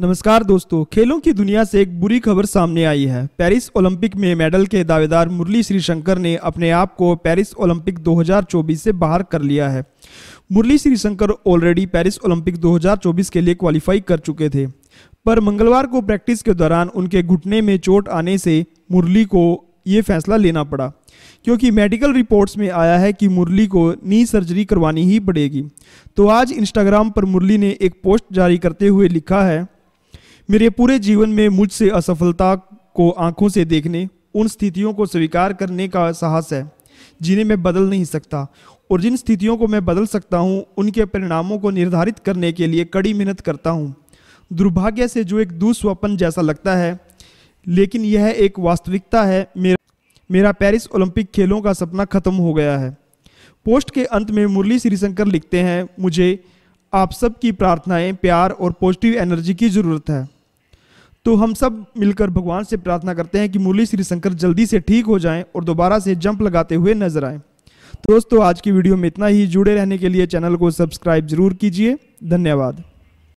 नमस्कार दोस्तों खेलों की दुनिया से एक बुरी खबर सामने आई है पेरिस ओलंपिक में मेडल के दावेदार मुरली श्रीशंकर ने अपने आप को पेरिस ओलंपिक 2024 से बाहर कर लिया है Murali Sreeshankar already Paris Olympic 2024 के लिए क्वालिफाई कर चुके थे पर मंगलवार को प्रैक्टिस के दौरान उनके घुटने में चोट आने से मुरली को ये फैसला लेना पड़ा क्योंकि मेडिकल रिपोर्ट्स में आया है कि मुरली को नी सर्जरी करवानी ही पड़ेगी तो आज इंस्टाग्राम पर मुरली ने एक पोस्ट जारी करते हुए लिखा है मेरे पूरे जीवन में मुझसे असफलता को आंखों से देखने उन स्थितियों को स्वीकार करने का साहस है जिन्हें मैं बदल नहीं सकता और जिन स्थितियों को मैं बदल सकता हूँ उनके परिणामों को निर्धारित करने के लिए कड़ी मेहनत करता हूँ दुर्भाग्य से जो एक दुस्वपन जैसा लगता है लेकिन यह एक वास्तविकता है मेरा मेरा पेरिस ओलंपिक खेलों का सपना खत्म हो गया है पोस्ट के अंत में मुरली श्रीशंकर लिखते हैं मुझे आप सब की प्रार्थनाएं प्यार और पॉजिटिव एनर्जी की ज़रूरत है तो हम सब मिलकर भगवान से प्रार्थना करते हैं कि मुरली श्री शंकर जल्दी से ठीक हो जाएं और दोबारा से जंप लगाते हुए नजर आएं दोस्तों आज की वीडियो में इतना ही जुड़े रहने के लिए चैनल को सब्सक्राइब जरूर कीजिए धन्यवाद